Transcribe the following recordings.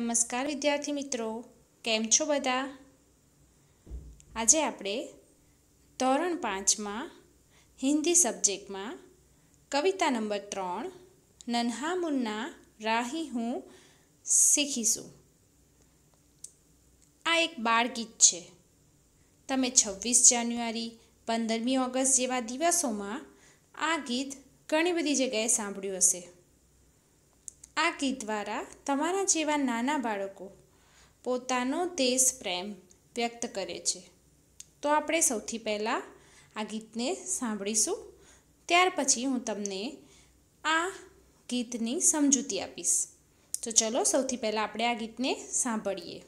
નમસ્કાર વિદ્યાર્થી મિત્રો કેમ છો બધા આજે આપણે ધોરણ પાંચમાં હિન્દી સબ્જેક્ટમાં કવિતા નંબર ત્રણ નન્હા મુન્ના રાહી હું શીખીશું આ એક બાળગીત છે તમે છવ્વીસ જાન્યુઆરી પંદરમી ઓગસ્ટ જેવા દિવસોમાં આ ગીત ઘણી બધી જગ્યાએ સાંભળ્યું હશે આ ગીત દ્વારા તમારા જેવા નાના બાળકો પોતાનો દેશ પ્રેમ વ્યક્ત કરે છે તો આપણે સૌથી પહેલાં આ ગીતને સાંભળીશું ત્યાર પછી હું તમને આ ગીતની સમજૂતી આપીશ તો ચલો સૌથી પહેલાં આપણે આ ગીતને સાંભળીએ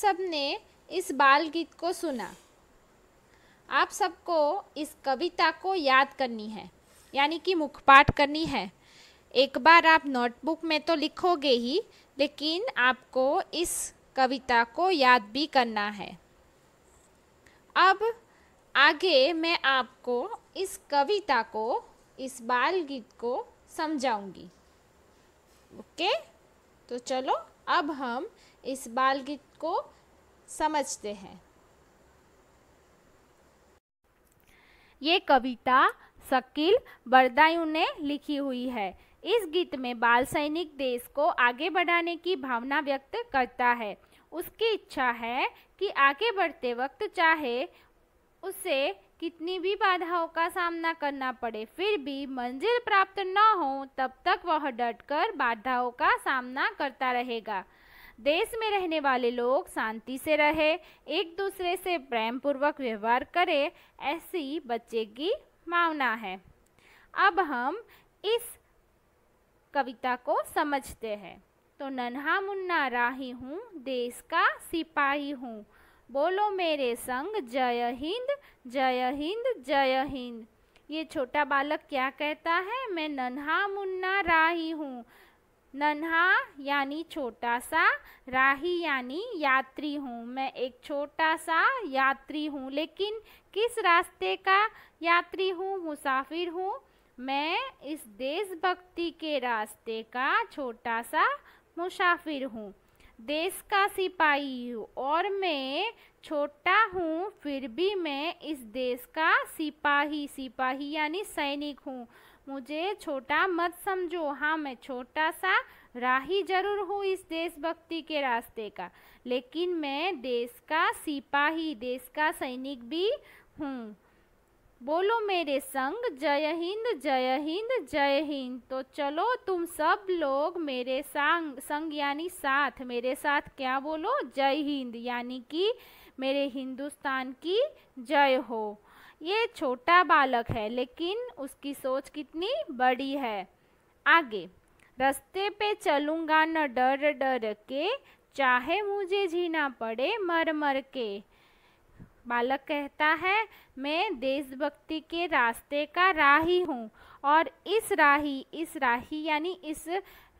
सब ने इस बाल गीत को सुना आप सबको इस कविता को याद करनी है यानी कि मुखपाठ करनी है एक बार आप नोटबुक में तो लिखोगे ही लेकिन आपको इस कविता को याद भी करना है अब आगे मैं आपको इस कविता को इस बाल गीत को समझाऊंगी ओके तो चलो अब हम इस बाल गीत को समझते हैं ये कविता शकील बरदायू ने लिखी हुई है इस गीत में बाल सैनिक देश को आगे बढ़ाने की भावना व्यक्त करता है उसकी इच्छा है कि आगे बढ़ते वक्त चाहे उसे कितनी भी बाधाओं का सामना करना पड़े फिर भी मंजिल प्राप्त न हो तब तक वह डटकर बाधाओं का सामना करता रहेगा देश में रहने वाले लोग शांति से रहे एक दूसरे से प्रेम पूर्वक व्यवहार करें ऐसी बच्चे की भावना है अब हम इस कविता को समझते हैं तो नन्हा मुन्ना राही हूँ देश का सिपाही हूँ बोलो मेरे संग जय हिंद जय हिंद जय हिंद ये छोटा बालक क्या कहता है मैं नन्हा मुन्ना राही हूँ नन्हा यानी छोटा सा राही यानी यात्री हूँ मैं एक छोटा सा यात्री हूँ लेकिन किस रास्ते का यात्री हूँ मुसाफिर हूँ मैं इस देशभक्ति के रास्ते का छोटा सा मुसाफिर हूँ देश का सिपाही हूँ और मैं छोटा हूँ फिर भी मैं इस देश का सिपाही सिपाही यानी सैनिक हूँ मुझे छोटा मत समझो हाँ मैं छोटा सा राही जरूर हूँ इस देशभक्ति के रास्ते का लेकिन मैं देश का सिपाही देश का सैनिक भी हूँ बोलो मेरे संग जय हिंद जय हिंद जय हिंद तो चलो तुम सब लोग मेरे संग संग यानी साथ मेरे साथ क्या बोलो जय हिंद यानी कि मेरे हिंदुस्तान की जय हो ये छोटा बालक है लेकिन उसकी सोच कितनी बड़ी है आगे रास्ते पे चलूँगा न डर डर के चाहे मुझे जीना पड़े मर मर के बालक कहता है मैं देशभक्ति के रास्ते का राही हूँ और इस राही इस राही यानी इस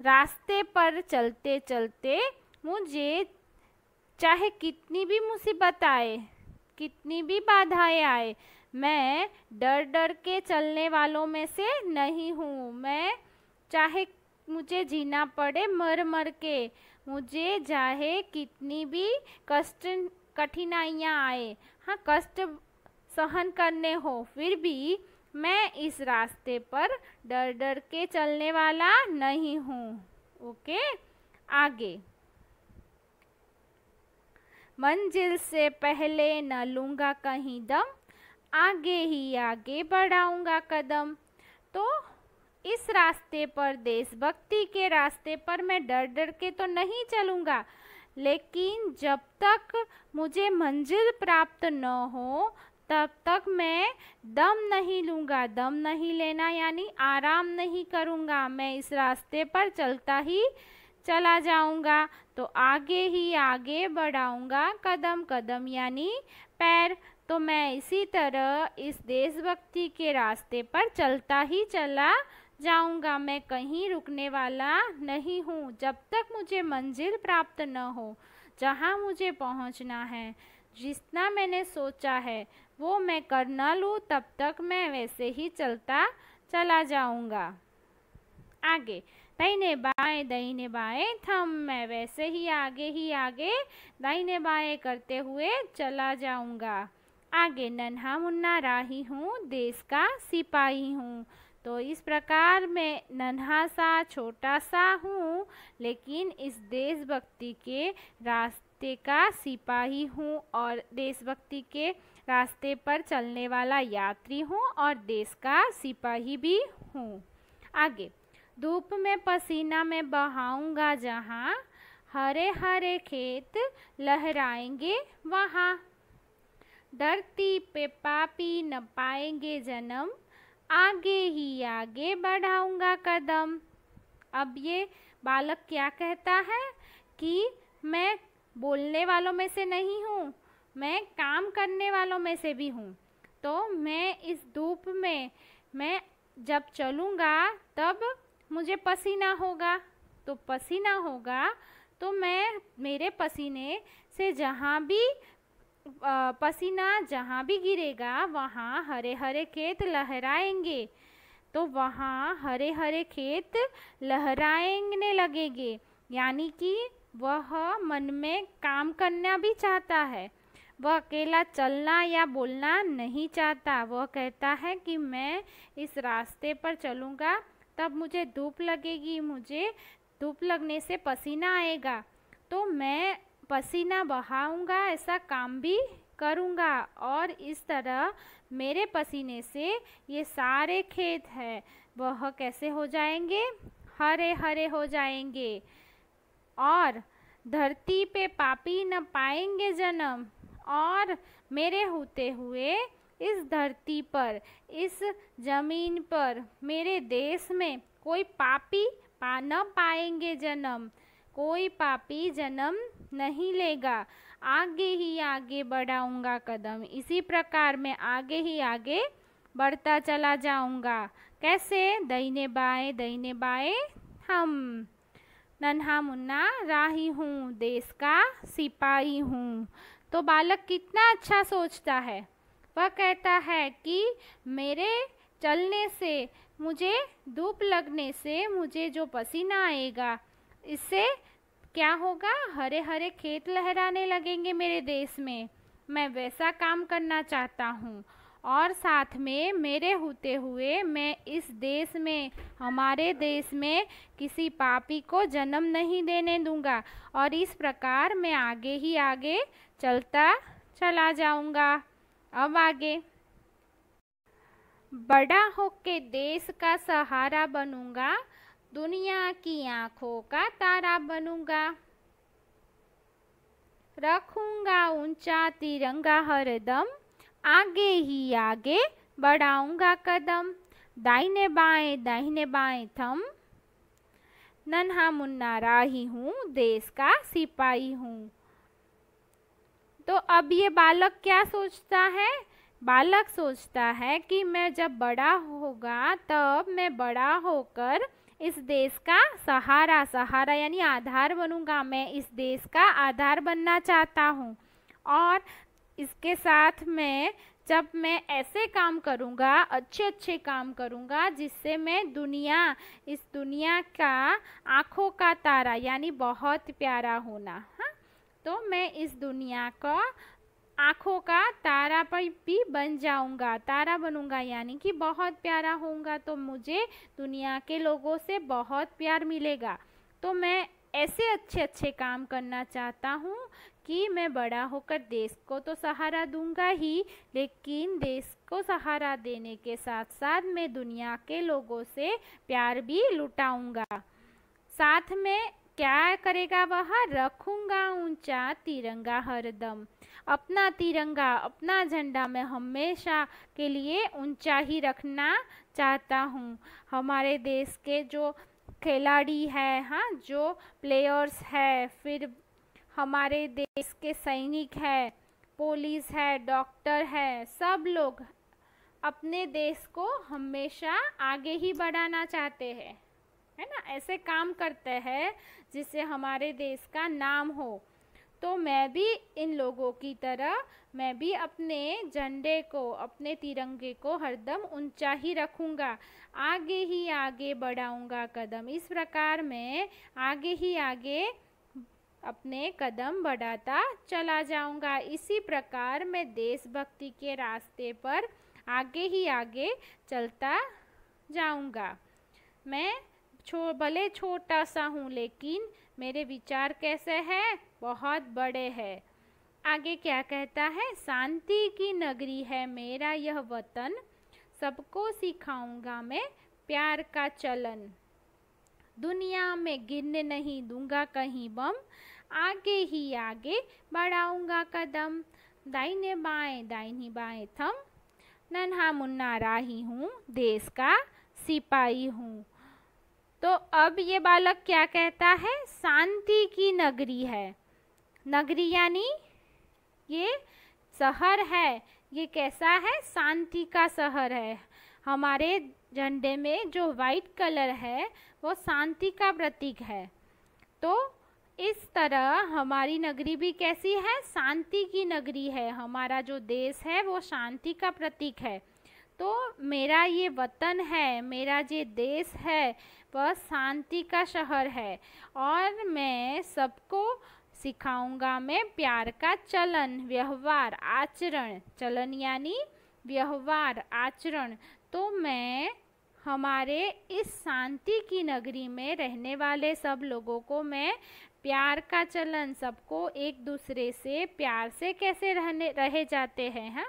रास्ते पर चलते चलते मुझे चाहे कितनी भी मुसीबत आए कितनी भी बाधाएं आए मैं डर डर के चलने वालों में से नहीं हूँ मैं चाहे मुझे जीना पड़े मर मर के मुझे चाहे कितनी भी कष्ट कठिनाइयाँ आए हाँ कष्ट सहन करने हो फिर भी मैं इस रास्ते पर डर डर के चलने वाला नहीं हूँ ओके आगे मंजिल से पहले न लूँगा कहीं दम आगे ही आगे बढ़ाऊँगा कदम तो इस रास्ते पर देशभक्ति के रास्ते पर मैं डर डर के तो नहीं चलूँगा लेकिन जब तक मुझे मंजिल प्राप्त न हो तब तक मैं दम नहीं लूँगा दम नहीं लेना यानी आराम नहीं करूँगा मैं इस रास्ते पर चलता ही चला जाऊँगा तो आगे ही आगे बढ़ाऊँगा कदम कदम यानी पैर तो मैं इसी तरह इस देशभक्ति के रास्ते पर चलता ही चला जाऊंगा मैं कहीं रुकने वाला नहीं हूँ जब तक मुझे मंजिल प्राप्त न हो जहाँ मुझे पहुँचना है जितना मैंने सोचा है वो मैं कर न लूँ तब तक मैं वैसे ही चलता चला जाऊँगा आगे दाहिने बाएं दाहिने बाएं थम मैं वैसे ही आगे ही आगे दाहिने बाएं करते हुए चला जाऊँगा आगे नन्हा मुन्ना राही हूँ देश का सिपाही हूँ तो इस प्रकार मैं नन्हा सा छोटा सा हूँ लेकिन इस देशभक्ति के रास्ते का सिपाही हूँ और देशभक्ति के रास्ते पर चलने वाला यात्री हूँ और देश का सिपाही भी हूँ आगे धूप में पसीना में बहाऊंगा जहाँ हरे हरे खेत लहराएंगे वहाँ धरती पे पापी न पाएंगे जन्म आगे ही आगे बढ़ाऊंगा कदम अब ये बालक क्या कहता है कि मैं बोलने वालों में से नहीं हूँ मैं काम करने वालों में से भी हूँ तो मैं इस धूप में मैं जब चलूँगा तब मुझे पसीना होगा तो पसीना होगा तो मैं मेरे पसीने से जहाँ भी पसीना जहाँ भी गिरेगा वहाँ हरे हरे खेत लहराएंगे तो वहाँ हरे हरे खेत लहराएंगे लगेंगे यानी कि वह मन में काम करना भी चाहता है वह अकेला चलना या बोलना नहीं चाहता वह कहता है कि मैं इस रास्ते पर चलूँगा तब मुझे धूप लगेगी मुझे धूप लगने से पसीना आएगा तो मैं पसीना बहाऊंगा ऐसा काम भी करूँगा और इस तरह मेरे पसीने से ये सारे खेत है वह कैसे हो जाएंगे हरे हरे हो जाएंगे और धरती पे पापी न पाएंगे जन्म और मेरे होते हुए इस धरती पर इस जमीन पर मेरे देश में कोई पापी पा न पाएंगे जन्म कोई पापी जन्म नहीं लेगा आगे ही आगे बढ़ाऊंगा कदम इसी प्रकार मैं आगे ही आगे बढ़ता चला जाऊंगा कैसे दहीने बाए दहीने बाए हम नन्हा मुन्ना राही हूँ देश का सिपाही हूँ तो बालक कितना अच्छा सोचता है वह कहता है कि मेरे चलने से मुझे धूप लगने से मुझे जो पसीना आएगा इससे क्या होगा हरे हरे खेत लहराने लगेंगे मेरे देश में मैं वैसा काम करना चाहता हूँ और साथ में मेरे होते हुए मैं इस देश में हमारे देश में किसी पापी को जन्म नहीं देने दूंगा और इस प्रकार मैं आगे ही आगे चलता चला जाऊंगा अब आगे बड़ा होके देश का सहारा बनूंगा दुनिया की आंखों का तारा बनूंगा रखूंगा ऊंचा तिरंगा हर दम आगे ही आगे बढ़ाऊंगा कदम दाहिने बाएं दाहिने बाएं थम नन्हा मुन्ना राही हूँ देश का सिपाही हूँ तो अब ये बालक क्या सोचता है बालक सोचता है कि मैं जब बड़ा होगा तब मैं बड़ा होकर इस देश का सहारा सहारा यानी आधार बनूंगा मैं इस देश का आधार बनना चाहता हूँ और इसके साथ मैं जब मैं ऐसे काम करूँगा अच्छे अच्छे काम करूँगा जिससे मैं दुनिया इस दुनिया का आँखों का तारा यानी बहुत प्यारा होना हाँ तो मैं इस दुनिया को आँखों का तारा पर भी बन जाऊंगा तारा बनूंगा यानी कि बहुत प्यारा होऊंगा तो मुझे दुनिया के लोगों से बहुत प्यार मिलेगा तो मैं ऐसे अच्छे अच्छे काम करना चाहता हूँ कि मैं बड़ा होकर देश को तो सहारा दूंगा ही लेकिन देश को सहारा देने के साथ साथ मैं दुनिया के लोगों से प्यार भी लुटाऊंगा साथ में क्या करेगा वह रखूंगा ऊंचा तिरंगा हरदम अपना तिरंगा अपना झंडा मैं हमेशा के लिए ऊंचा ही रखना चाहता हूँ हमारे देश के जो खिलाड़ी है हाँ जो प्लेयर्स है फिर हमारे देश के सैनिक है पुलिस है डॉक्टर है सब लोग अपने देश को हमेशा आगे ही बढ़ाना चाहते हैं है ना ऐसे काम करते हैं जिससे हमारे देश का नाम हो तो मैं भी इन लोगों की तरह मैं भी अपने झंडे को अपने तिरंगे को हरदम ऊंचा ही रखूँगा आगे ही आगे बढ़ाऊँगा कदम इस प्रकार मैं आगे ही आगे अपने कदम बढ़ाता चला जाऊंगा इसी प्रकार मैं देशभक्ति के रास्ते पर आगे ही आगे चलता जाऊंगा मैं छो भले छोटा सा हूँ लेकिन मेरे विचार कैसे हैं बहुत बड़े है आगे क्या कहता है शांति की नगरी है मेरा यह वतन सबको सिखाऊंगा मैं प्यार का चलन दुनिया में गिरने नहीं दूंगा कहीं बम आगे ही आगे बढ़ाऊंगा कदम दाइने बाएं दाइनी बाएं थम नन्हा मुन्ना राही हूँ देश का सिपाही हूँ तो अब ये बालक क्या कहता है शांति की नगरी है नगरी यानी ये शहर है ये कैसा है शांति का शहर है हमारे झंडे में जो वाइट कलर है वो शांति का प्रतीक है तो इस तरह हमारी नगरी भी कैसी है शांति की नगरी है हमारा जो देश है वो शांति का प्रतीक है तो मेरा ये वतन है मेरा ये देश है वह शांति का शहर है और मैं सबको सिखाऊंगा मैं प्यार का चलन व्यवहार आचरण चलन यानी व्यवहार आचरण तो मैं हमारे इस शांति की नगरी में रहने वाले सब लोगों को मैं प्यार का चलन सबको एक दूसरे से प्यार से कैसे रहने रहे जाते हैं हाँ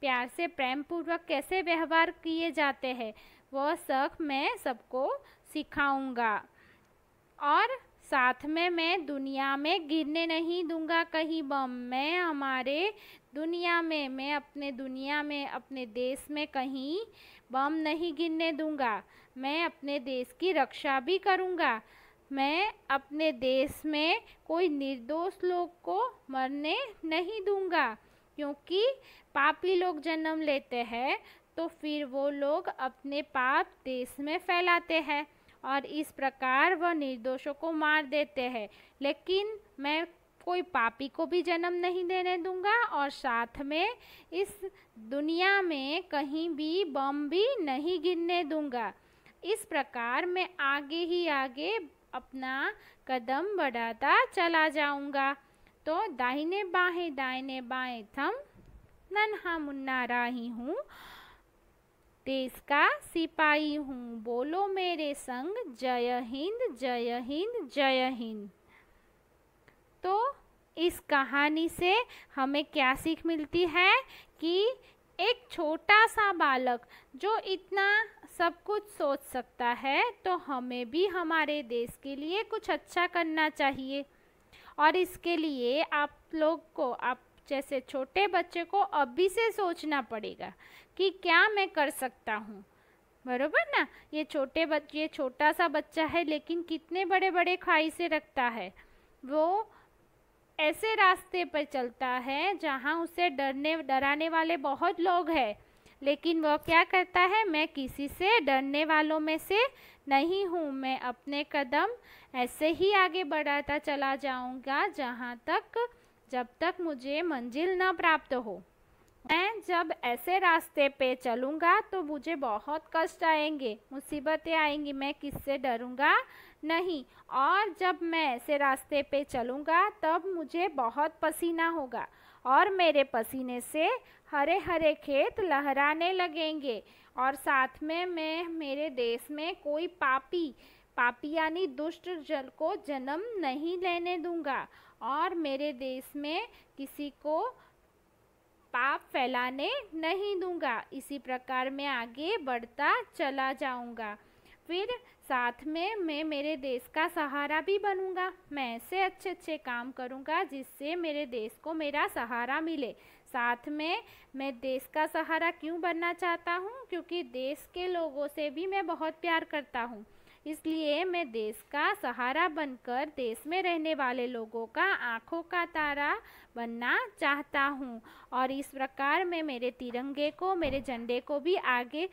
प्यार से प्रेम पूर्वक कैसे व्यवहार किए जाते हैं वह सख मैं सबको सिखाऊंगा और साथ में मैं दुनिया में गिरने नहीं दूंगा कहीं बम मैं हमारे दुनिया में मैं अपने दुनिया में अपने देश में कहीं बम नहीं गिरने दूंगा मैं अपने देश की रक्षा भी करूंगा मैं अपने देश में कोई निर्दोष लोग को मरने नहीं दूंगा क्योंकि पापी लोग जन्म लेते हैं तो फिर वो लोग अपने पाप देश में फैलाते हैं और इस प्रकार वह निर्दोषों को मार देते हैं लेकिन मैं कोई पापी को भी जन्म नहीं देने दूंगा और साथ में इस दुनिया में कहीं भी बम भी नहीं गिरने दूंगा इस प्रकार मैं आगे ही आगे अपना कदम बढ़ाता चला जाऊंगा तो दाहिने बाहें दाहिने बाएं थम नन्हा मुन्ना राही हूँ देश का सिपाही हूँ बोलो मेरे संग जय हिंद जय हिंद जय हिंद तो इस कहानी से हमें क्या सीख मिलती है कि एक छोटा सा बालक जो इतना सब कुछ सोच सकता है तो हमें भी हमारे देश के लिए कुछ अच्छा करना चाहिए और इसके लिए आप लोग को आप जैसे छोटे बच्चे को अभी से सोचना पड़ेगा कि क्या मैं कर सकता हूँ बरोबर ना ये छोटे बच्चे ये छोटा सा बच्चा है लेकिन कितने बड़े बड़े खाई से रखता है वो ऐसे रास्ते पर चलता है जहाँ उसे डरने डराने वाले बहुत लोग हैं लेकिन वह क्या करता है मैं किसी से डरने वालों में से नहीं हूँ मैं अपने कदम ऐसे ही आगे बढ़ाता चला जाऊँगा जहाँ तक जब तक मुझे मंजिल न प्राप्त हो मैं जब ऐसे रास्ते पे चलूँगा तो मुझे बहुत कष्ट आएंगे मुसीबतें आएंगी मैं किससे डरूँगा नहीं और जब मैं ऐसे रास्ते पे चलूँगा तब मुझे बहुत पसीना होगा और मेरे पसीने से हरे हरे खेत लहराने लगेंगे और साथ में मैं मेरे देश में कोई पापी पापी यानी दुष्ट जल को जन्म नहीं लेने दूंगा और मेरे देश में किसी को पाप फैलाने नहीं दूंगा इसी प्रकार मैं आगे बढ़ता चला जाऊंगा फिर साथ में मैं मेरे देश का सहारा भी बनूंगा मैं ऐसे अच्छे अच्छे काम करूंगा जिससे मेरे देश को मेरा सहारा मिले साथ में मैं देश का सहारा क्यों बनना चाहता हूँ क्योंकि देश के लोगों से भी मैं बहुत प्यार करता हूँ इसलिए मैं देश का सहारा बनकर देश में रहने वाले लोगों का आँखों का तारा बनना चाहता हूँ और इस प्रकार मैं मेरे तिरंगे को मेरे झंडे को भी आगे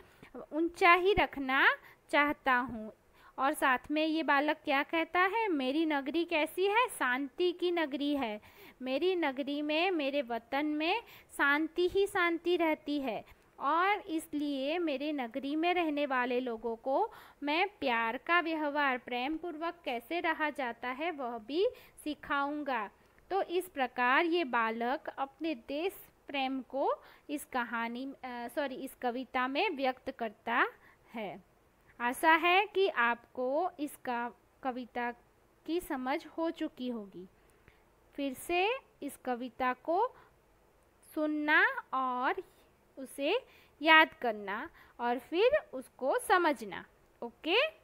ऊंचा ही रखना चाहता हूँ और साथ में ये बालक क्या कहता है मेरी नगरी कैसी है शांति की नगरी है मेरी नगरी में मेरे वतन में शांति ही शांति रहती है और इसलिए मेरे नगरी में रहने वाले लोगों को मैं प्यार का व्यवहार प्रेम पूर्वक कैसे रहा जाता है वह भी सिखाऊंगा तो इस प्रकार ये बालक अपने देश प्रेम को इस कहानी सॉरी इस कविता में व्यक्त करता है आशा है कि आपको इसका कविता की समझ हो चुकी होगी फिर से इस कविता को सुनना और उसे याद करना और फिर उसको समझना ओके okay?